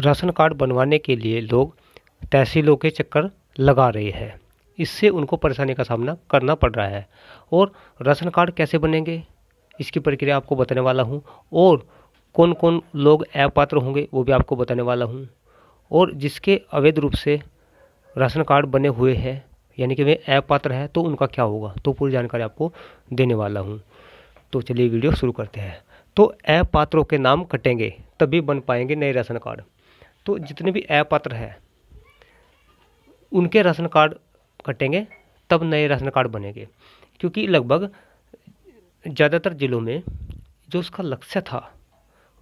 ration card बनवाने के लिए लोग तहसीलों के चक्कर लगा रहे हैं इससे उनको परेशानी का सामना करना पड़ रहा है और राशन कार्ड कैसे बनेंगे इसकी प्रक्रिया आपको बताने वाला हूँ और कौन कौन लोग अपात्र होंगे वो भी आपको बताने वाला हूँ और जिसके अवैध रूप से राशन कार्ड बने हुए हैं यानी कि वे अपात्र हैं तो उनका क्या होगा तो पूरी जानकारी आपको देने वाला हूँ तो चलिए वीडियो शुरू करते हैं तो अपात्रों के नाम कटेंगे तभी बन पाएंगे नए राशन कार्ड तो जितने भी अपात्र हैं उनके राशन कार्ड कटेंगे तब नए राशन कार्ड बनेंगे क्योंकि लगभग ज़्यादातर ज़िलों में जो उसका लक्ष्य था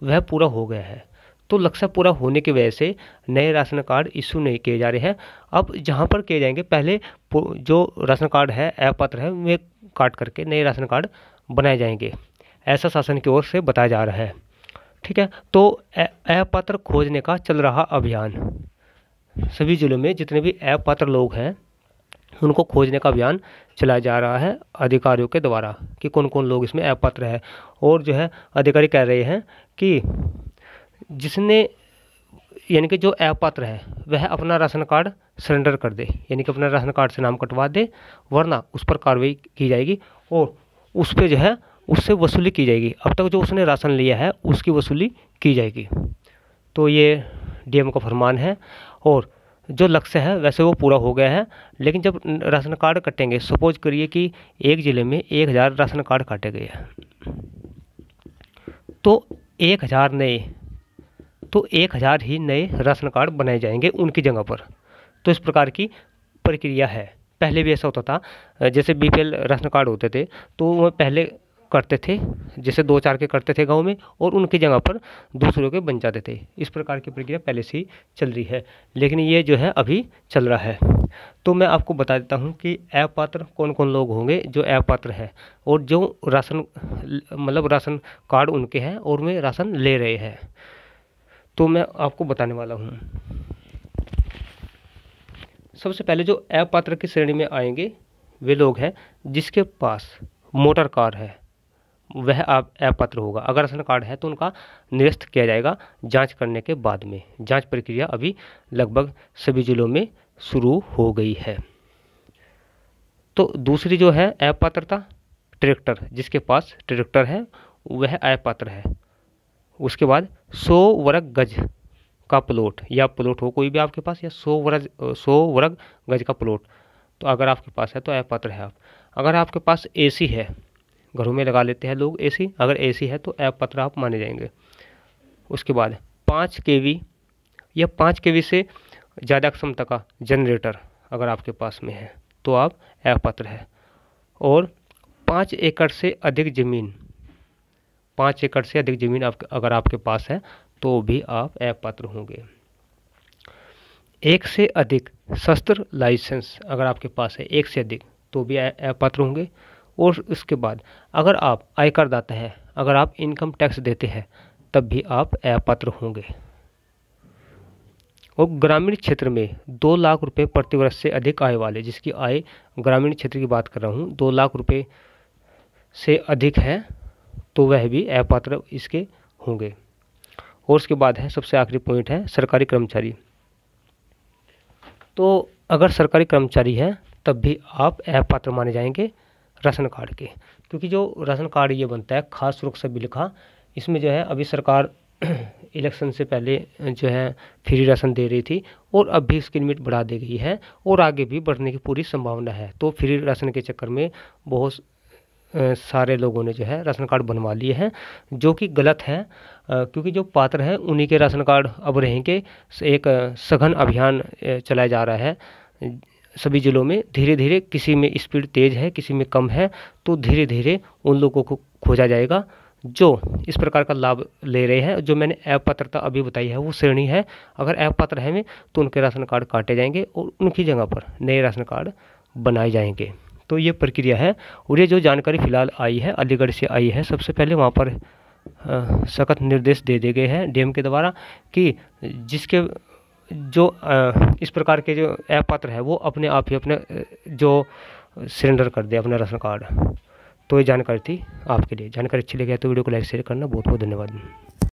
वह पूरा हो गया है तो लक्ष्य पूरा होने की वजह से नए राशन कार्ड इशू नहीं किए जा रहे हैं अब जहाँ पर किए जाएंगे पहले जो राशन कार्ड है अपात्र है वे काट करके नए राशन कार्ड बनाए जाएंगे ऐसा शासन की ओर से बताया जा रहा है ठीक है तो अपात्र खोजने का चल रहा अभियान सभी जिलों में जितने भी अपात्र लोग हैं उनको खोजने का अभियान चलाया जा रहा है अधिकारियों के द्वारा कि कौन कौन लोग इसमें अपात्र है और जो है अधिकारी कह रहे हैं कि जिसने यानी कि जो अपात्र है वह अपना राशन कार्ड सरेंडर कर दे यानी कि अपना राशन कार्ड से नाम कटवा दे वरना उस पर कार्रवाई की जाएगी और उस पर जो है उससे वसूली की जाएगी अब तक जो उसने राशन लिया है उसकी वसूली की जाएगी तो ये डीएम का फरमान है और जो लक्ष्य है वैसे वो पूरा हो गया है लेकिन जब राशन कार्ड कटेंगे सपोज करिए कि एक ज़िले में एक हज़ार राशन कार्ड काटे गए हैं तो एक हज़ार नए तो एक हज़ार ही नए राशन कार्ड बनाए जाएंगे उनकी जगह पर तो इस प्रकार की प्रक्रिया है पहले भी ऐसा होता था जैसे बीपीएल राशन कार्ड होते थे तो वह पहले करते थे जैसे दो चार के करते थे गांव में और उनकी जगह पर दूसरों के बन जाते थे इस प्रकार की प्रक्रिया पहले से ही चल रही है लेकिन ये जो है अभी चल रहा है तो मैं आपको बता देता हूँ कि अपात्र कौन कौन लोग होंगे जो अपात्र हैं और जो राशन मतलब राशन कार्ड उनके हैं और वे राशन ले रहे हैं तो मैं आपको बताने वाला हूँ सबसे पहले जो अपात्र की श्रेणी में आएंगे वे लोग हैं जिसके पास मोटर कार है वह आप अपात्र होगा अगर राशन कार्ड है तो उनका निरस्त किया जाएगा जांच करने के बाद में जांच प्रक्रिया अभी लगभग सभी जिलों में शुरू हो गई है तो दूसरी जो है अपात्रता ट्रैक्टर जिसके पास ट्रैक्टर है वह अपात्र है उसके बाद सौ वर्ग गज का प्लॉट या प्लॉट हो कोई भी आपके पास या सौ वर्ग सौ वर्ग गज का प्लॉट तो अगर आपके पास है तो अपात्र है आप अगर आपके पास एसी है घरों में लगा लेते हैं लोग एसी अगर एसी है तो ऐप पत्र आप माने जाएंगे उसके बाद पाँच के वी या पाँच के वी से ज़्यादा क्षमता का जनरेटर अगर आपके पास में है तो आप ऐप पत्र है और पाँच एकड़ से अधिक ज़मीन पाँच एकड़ से अधिक ज़मीन आप अगर आपके पास है तो भी आप ऐप पत्र होंगे एक से अधिक शस्त्र लाइसेंस अगर आपके पास है एक से अधिक तो भी ऐप होंगे और उसके बाद अगर आप आयकर दाता हैं अगर आप इनकम टैक्स देते हैं तब भी आप अपात्र होंगे और ग्रामीण क्षेत्र में दो लाख रुपए प्रति वर्ष से अधिक आय वाले जिसकी आय ग्रामीण क्षेत्र की बात कर रहा हूँ दो लाख रुपए से अधिक है तो वह भी अपात्र इसके होंगे और उसके बाद है सबसे आखिरी पॉइंट है सरकारी कर्मचारी तो अगर सरकारी कर्मचारी है तब भी आप अपात्र माने जाएंगे राशन कार्ड के क्योंकि जो राशन कार्ड ये बनता है खास सुरक्षा बिल का इसमें जो है अभी सरकार इलेक्शन से पहले जो है फ्री राशन दे रही थी और अब भी इसकी लिमिट बढ़ा दी गई है और आगे भी बढ़ने की पूरी संभावना है तो फ्री राशन के चक्कर में बहुत सारे लोगों ने जो है राशन कार्ड बनवा लिए हैं जो कि गलत है क्योंकि जो पात्र हैं उन्हीं के राशन कार्ड अब रहेंगे एक सघन अभियान चलाया जा रहा है सभी ज़िलों में धीरे धीरे किसी में स्पीड तेज़ है किसी में कम है तो धीरे धीरे उन लोगों को खोजा जाएगा जो इस प्रकार का लाभ ले रहे हैं जो मैंने ऐप पात्रता अभी बताई है वो श्रेणी है अगर ऐप पात्र है में तो उनके राशन कार्ड काटे जाएंगे और उनकी जगह पर नए राशन कार्ड बनाए जाएंगे तो ये प्रक्रिया है और ये जो जानकारी फिलहाल आई है अलीगढ़ से आई है सबसे पहले वहाँ पर सख्त निर्देश दे दिए गए हैं डीएम के द्वारा कि जिसके जो इस प्रकार के जो ऐप पात्र है वो अपने आप ही अपने जो सरेंडर कर दे अपना राशन कार्ड तो ये जानकारी थी आपके लिए जानकारी अच्छी लगी तो वीडियो को लाइक शेयर करना बहुत बहुत धन्यवाद